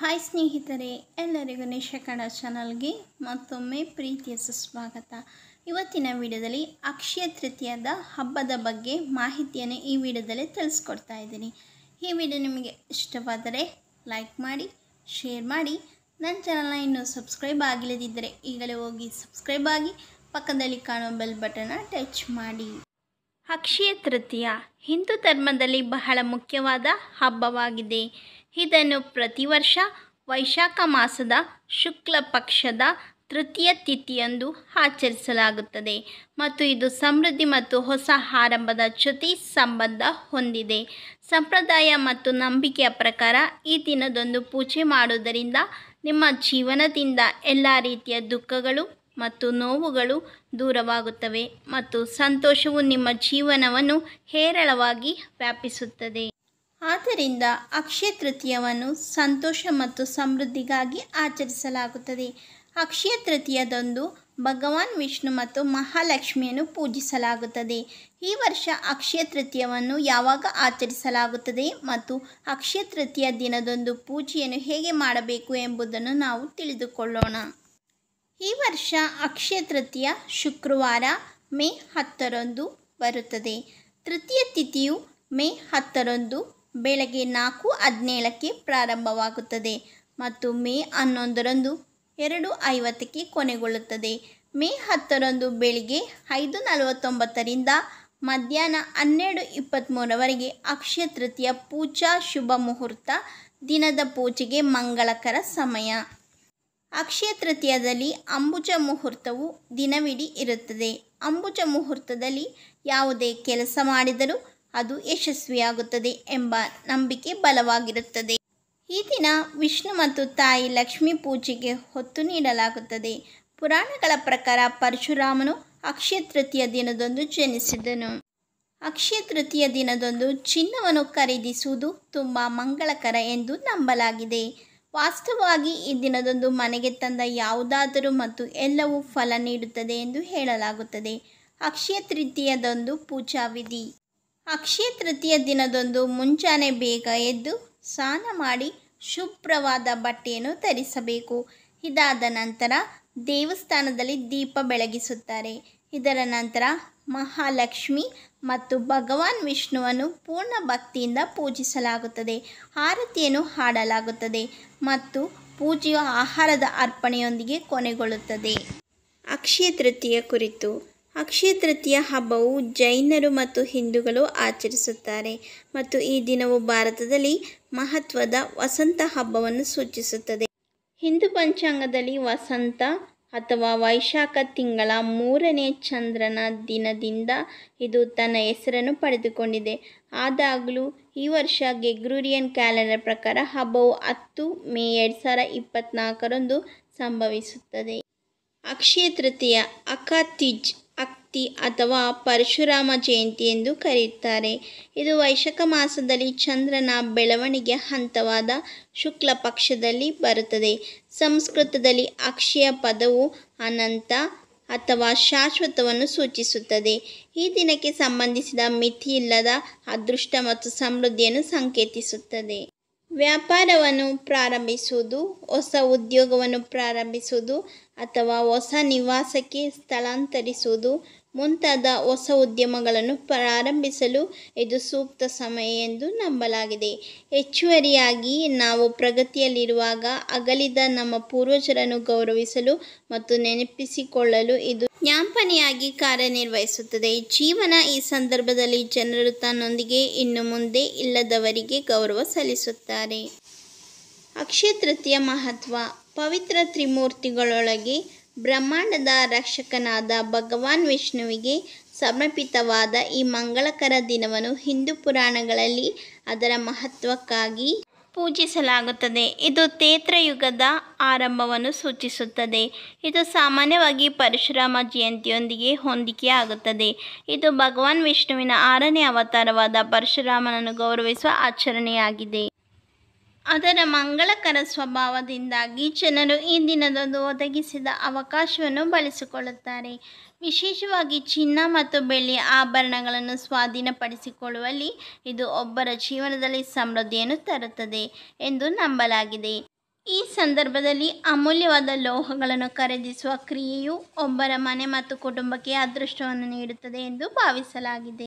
hi ಸ್ನೇಹಿತರೆ ಎಲ್ಲರಿಗೂ ನಿಶ ಚಾನಲ್ಗೆ ಮತ್ತೊಮ್ಮೆ ಪ್ರೀತಿಯ ಸುಸ್ವಾಗತ ಇವತ್ತಿನ ವಿಡಿಯೋದಲ್ಲಿ ಅಕ್ಷಯ ತೃತೀಯದ ಹಬ್ಬದ ಬಗ್ಗೆ ಮಾಹಿತಿಯನ್ನು ಈ ವಿಡಿಯೋದಲ್ಲಿ ತಿಳಿಸ್ಕೊಡ್ತಾ ಇದ್ದೀನಿ ಈ ವಿಡಿಯೋ ನಿಮಗೆ ಇಷ್ಟವಾದರೆ ಲೈಕ್ ಮಾಡಿ ಶೇರ್ ಮಾಡಿ ನನ್ನ ಚಾನಲ್ನ ಇನ್ನೂ ಸಬ್ಸ್ಕ್ರೈಬ್ ಆಗಿಲ್ಲದಿದ್ದರೆ ಈಗಲೇ ಹೋಗಿ ಸಬ್ಸ್ಕ್ರೈಬ್ ಆಗಿ ಪಕ್ಕದಲ್ಲಿ ಕಾಣುವ ಬೆಲ್ ಬಟನ್ನ ಟಚ್ ಮಾಡಿ ಅಕ್ಷಯ ತೃತೀಯ ಹಿಂದೂ ಧರ್ಮದಲ್ಲಿ ಬಹಳ ಮುಖ್ಯವಾದ ಹಬ್ಬವಾಗಿದೆ ಇದನ್ನು ಪ್ರತಿ ವರ್ಷ ವೈಶಾಖ ಮಾಸದ ಶುಕ್ಲ ಪಕ್ಷದ ತೃತೀಯ ತಿಥಿಯಂದು ಆಚರಿಸಲಾಗುತ್ತದೆ ಮತ್ತು ಇದು ಸಮೃದ್ಧಿ ಮತ್ತು ಹೊಸ ಆರಂಭದ ಜೊತೆ ಸಂಬಂಧ ಹೊಂದಿದೆ ಸಂಪ್ರದಾಯ ಮತ್ತು ನಂಬಿಕೆಯ ಪ್ರಕಾರ ಈ ದಿನದೊಂದು ಪೂಜೆ ಮಾಡುವುದರಿಂದ ನಿಮ್ಮ ಜೀವನದಿಂದ ಎಲ್ಲ ರೀತಿಯ ದುಃಖಗಳು ಮತ್ತು ನೋವುಗಳು ದೂರವಾಗುತ್ತವೆ ಮತ್ತು ಸಂತೋಷವು ನಿಮ್ಮ ಜೀವನವನ್ನು ಹೇರಳವಾಗಿ ವ್ಯಾಪಿಸುತ್ತದೆ ಆದ್ದರಿಂದ ಅಕ್ಷಯ ತೃತೀಯವನ್ನು ಸಂತೋಷ ಮತ್ತು ಸಮೃದ್ಧಿಗಾಗಿ ಆಚರಿಸಲಾಗುತ್ತದೆ ಅಕ್ಷಯ ತೃತೀಯದಂದು ಭಗವಾನ್ ವಿಷ್ಣು ಮತ್ತು ಮಹಾಲಕ್ಷ್ಮಿಯನ್ನು ಪೂಜಿಸಲಾಗುತ್ತದೆ ಈ ವರ್ಷ ಅಕ್ಷಯ ತೃತೀಯವನ್ನು ಯಾವಾಗ ಆಚರಿಸಲಾಗುತ್ತದೆ ಮತ್ತು ಅಕ್ಷಯ ತೃತೀಯ ದಿನದಂದು ಪೂಜೆಯನ್ನು ಹೇಗೆ ಮಾಡಬೇಕು ಎಂಬುದನ್ನು ನಾವು ತಿಳಿದುಕೊಳ್ಳೋಣ ಈ ವರ್ಷ ಅಕ್ಷಯ ತೃತೀಯ ಶುಕ್ರವಾರ ಮೇ ಹತ್ತರಂದು ಬರುತ್ತದೆ ತೃತೀಯ ತಿಥಿಯು ಮೇ ಹತ್ತರಂದು ಬೆಳಗ್ಗೆ ನಾಲ್ಕು ಹದಿನೇಳಕ್ಕೆ ಪ್ರಾರಂಭವಾಗುತ್ತದೆ ಮತ್ತು ಮೇ ಹನ್ನೊಂದರಂದು ಎರಡು ಐವತ್ತಕ್ಕೆ ಕೊನೆಗೊಳ್ಳುತ್ತದೆ ಮೇ ಹತ್ತರಂದು ಬೆಳಿಗ್ಗೆ ಐದು ನಲವತ್ತೊಂಬತ್ತರಿಂದ ಮಧ್ಯಾಹ್ನ ಹನ್ನೆರಡು ಇಪ್ಪತ್ತ್ಮೂರವರೆಗೆ ಅಕ್ಷಯ ತೃತೀಯ ಪೂಜಾ ಶುಭ ಮುಹೂರ್ತ ದಿನದ ಪೂಜೆಗೆ ಮಂಗಳಕರ ಸಮಯ ಅಕ್ಷಯ ತೃತೀಯದಲ್ಲಿ ಅಂಬುಜ ಮುಹೂರ್ತವು ದಿನವಿಡೀ ಇರುತ್ತದೆ ಅಂಬುಜ ಮುಹೂರ್ತದಲ್ಲಿ ಯಾವುದೇ ಕೆಲಸ ಮಾಡಿದರೂ ಅದು ಯಶಸ್ವಿಯಾಗುತ್ತದೆ ಎಂಬ ನಂಬಿಕೆ ಬಲವಾಗಿರುತ್ತದೆ ಈ ದಿನ ವಿಷ್ಣು ಮತ್ತು ತಾಯಿ ಲಕ್ಷ್ಮಿ ಪೂಜೆಗೆ ಹೊತ್ತು ನೀಡಲಾಗುತ್ತದೆ ಪುರಾಣಗಳ ಪ್ರಕಾರ ಪರಶುರಾಮನು ಅಕ್ಷಯ ತೃತೀಯ ದಿನದಂದು ಜನಿಸಿದನು ಅಕ್ಷಯ ತೃತೀಯ ದಿನದಂದು ಚಿನ್ನವನ್ನು ಖರೀದಿಸುವುದು ತುಂಬ ಮಂಗಳಕರ ಎಂದು ನಂಬಲಾಗಿದೆ ವಾಸ್ತವವಾಗಿ ಈ ದಿನದಂದು ಮನೆಗೆ ತಂದ ಯಾವುದಾದರೂ ಮತ್ತು ಎಲ್ಲವೂ ಫಲ ನೀಡುತ್ತದೆ ಎಂದು ಹೇಳಲಾಗುತ್ತದೆ ಅಕ್ಷಯ ತೃತೀಯದಂದು ಪೂಜಾ ವಿಧಿ ಅಕ್ಷಯ ತೃತೀಯ ದಿನದಂದು ಮುಂಚಾನೆ ಬೇಗ ಎದ್ದು ಸ್ನಾನ ಮಾಡಿ ಶುಭ್ರವಾದ ಬಟ್ಟೆಯನ್ನು ಧರಿಸಬೇಕು ಇದಾದ ನಂತರ ದೇವಸ್ಥಾನದಲ್ಲಿ ದೀಪ ಬೆಳಗಿಸುತ್ತಾರೆ ಇದರ ನಂತರ ಮಹಾಲಕ್ಷ್ಮಿ ಮತ್ತು ಭಗವಾನ್ ವಿಷ್ಣುವನ್ನು ಪೂರ್ಣ ಭಕ್ತಿಯಿಂದ ಪೂಜಿಸಲಾಗುತ್ತದೆ ಆರತಿಯನ್ನು ಹಾಡಲಾಗುತ್ತದೆ ಮತ್ತು ಪೂಜೆಯು ಆಹಾರದ ಅರ್ಪಣೆಯೊಂದಿಗೆ ಕೊನೆಗೊಳ್ಳುತ್ತದೆ ಅಕ್ಷಯ ತೃತೀಯ ಕುರಿತು ಅಕ್ಷಯ ತೃತೀಯ ಹಬ್ಬವು ಜೈನರು ಮತ್ತು ಹಿಂದೂಗಳು ಆಚರಿಸುತ್ತಾರೆ ಮತ್ತು ಈ ದಿನವು ಭಾರತದಲ್ಲಿ ಮಹತ್ವದ ವಸಂತ ಹಬ್ಬವನ್ನು ಸೂಚಿಸುತ್ತದೆ ಹಿಂದೂ ಪಂಚಾಂಗದಲ್ಲಿ ವಸಂತ ಅಥವಾ ವೈಶಾಖ ತಿಂಗಳ ಮೂರನೇ ಚಂದ್ರನ ದಿನದಿಂದ ಇದು ತನ್ನ ಹೆಸರನ್ನು ಪಡೆದುಕೊಂಡಿದೆ ಆದಾಗಲೂ ಈ ವರ್ಷ ಗೆಗ್ರೂರಿಯನ್ ಕ್ಯಾಲೆಂಡರ್ ಪ್ರಕಾರ ಹಬ್ಬವು ಹತ್ತು ಮೇ ಎರಡು ಸಾವಿರ ಇಪ್ಪತ್ನಾಲ್ಕರಂದು ಸಂಭವಿಸುತ್ತದೆ ಅಕ್ಷಯ ತೃತೀಯ ಅಕಾತಿಜ್ ಅಕ್ತಿ ಅಥವಾ ಪರಶುರಾಮ ಜಯಂತಿ ಎಂದು ಕರೆಯುತ್ತಾರೆ ಇದು ವೈಶಾಖ ಮಾಸದಲ್ಲಿ ಚಂದ್ರನ ಬೆಳವಣಿಗೆ ಹಂತವಾದ ಶುಕ್ಲ ಪಕ್ಷದಲ್ಲಿ ಬರುತ್ತದೆ ಸಂಸ್ಕೃತದಲ್ಲಿ ಅಕ್ಷಯ ಪದವು ಅನಂತ ಅಥವಾ ಶಾಶ್ವತವನ್ನು ಸೂಚಿಸುತ್ತದೆ ಈ ದಿನಕ್ಕೆ ಸಂಬಂಧಿಸಿದ ಮಿತಿಯಿಲ್ಲದ ಅದೃಷ್ಟ ಮತ್ತು ಸಮೃದ್ಧಿಯನ್ನು ಸಂಕೇತಿಸುತ್ತದೆ ವ್ಯಾಪಾರವನ್ನು ಪ್ರಾರಂಭಿಸುವುದು ಹೊಸ ಉದ್ಯೋಗವನ್ನು ಪ್ರಾರಂಭಿಸುವುದು ಅಥವಾ ಹೊಸ ನಿವಾಸಕ್ಕೆ ಸ್ಥಳಾಂತರಿಸುವುದು ಮುಂತಾದ ಹೊಸ ಉದ್ಯಮಗಳನ್ನು ಪ್ರಾರಂಭಿಸಲು ಇದು ಸೂಕ್ತ ಸಮಯ ಎಂದು ನಂಬಲಾಗಿದೆ ಹೆಚ್ಚುವರಿಯಾಗಿ ನಾವು ಪ್ರಗತಿಯಲ್ಲಿರುವಾಗ ಅಗಲಿದ ನಮ್ಮ ಪೂರ್ವಜರನ್ನು ಗೌರವಿಸಲು ಮತ್ತು ನೆನಪಿಸಿಕೊಳ್ಳಲು ಇದು ಜ್ಞಾಪನೆಯಾಗಿ ಕಾರ್ಯನಿರ್ವಹಿಸುತ್ತದೆ ಜೀವನ ಈ ಸಂದರ್ಭದಲ್ಲಿ ಜನರು ತನ್ನೊಂದಿಗೆ ಇನ್ನು ಮುಂದೆ ಇಲ್ಲದವರಿಗೆ ಗೌರವ ಸಲ್ಲಿಸುತ್ತಾರೆ ಅಕ್ಷಯ ತೃತೀಯ ಮಹತ್ವ ಪವಿತ್ರ ತ್ರಿಮೂರ್ತಿಗಳೊಳಗೆ ಬ್ರಹ್ಮಾಂಡದ ರಕ್ಷಕನಾದ ಭಗವಾನ್ ವಿಷ್ಣುವಿಗೆ ಸಮರ್ಪಿತವಾದ ಈ ಮಂಗಳಕರ ದಿನವನ್ನು ಹಿಂದೂ ಪುರಾಣಗಳಲ್ಲಿ ಅದರ ಮಹತ್ವಕ್ಕಾಗಿ ಪೂಜಿಸಲಾಗುತ್ತದೆ ಇದು ತೇತ್ರಯುಗದ ಆರಂಭವನ್ನು ಸೂಚಿಸುತ್ತದೆ ಇದು ಸಾಮಾನ್ಯವಾಗಿ ಪರಶುರಾಮ ಜಯಂತಿಯೊಂದಿಗೆ ಹೊಂದಿಕೆಯಾಗುತ್ತದೆ ಇದು ಭಗವಾನ್ ವಿಷ್ಣುವಿನ ಆರನೇ ಅವತಾರವಾದ ಪರಶುರಾಮನನ್ನು ಗೌರವಿಸುವ ಆಚರಣೆಯಾಗಿದೆ ಅದರ ಮಂಗಳಕರ ಸ್ವಭಾವದಿಂದಾಗಿ ಜನರು ಈ ದಿನದಂದು ಒದಗಿಸಿದ ಅವಕಾಶವನ್ನು ಬಳಸಿಕೊಳ್ಳುತ್ತಾರೆ ವಿಶೇಷವಾಗಿ ಚಿನ್ನ ಮತ್ತು ಬೆಳ್ಳಿ ಆಭರಣಗಳನ್ನು ಸ್ವಾಧೀನಪಡಿಸಿಕೊಳ್ಳುವಲ್ಲಿ ಇದು ಒಬ್ಬರ ಜೀವನದಲ್ಲಿ ಸಮೃದ್ಧಿಯನ್ನು ತರುತ್ತದೆ ಎಂದು ನಂಬಲಾಗಿದೆ ಈ ಸಂದರ್ಭದಲ್ಲಿ ಅಮೂಲ್ಯವಾದ ಲೋಹಗಳನ್ನು ಖರೀದಿಸುವ ಕ್ರಿಯೆಯು ಒಬ್ಬರ ಮನೆ ಮತ್ತು ಕುಟುಂಬಕ್ಕೆ ಅದೃಷ್ಟವನ್ನು ನೀಡುತ್ತದೆ ಎಂದು ಭಾವಿಸಲಾಗಿದೆ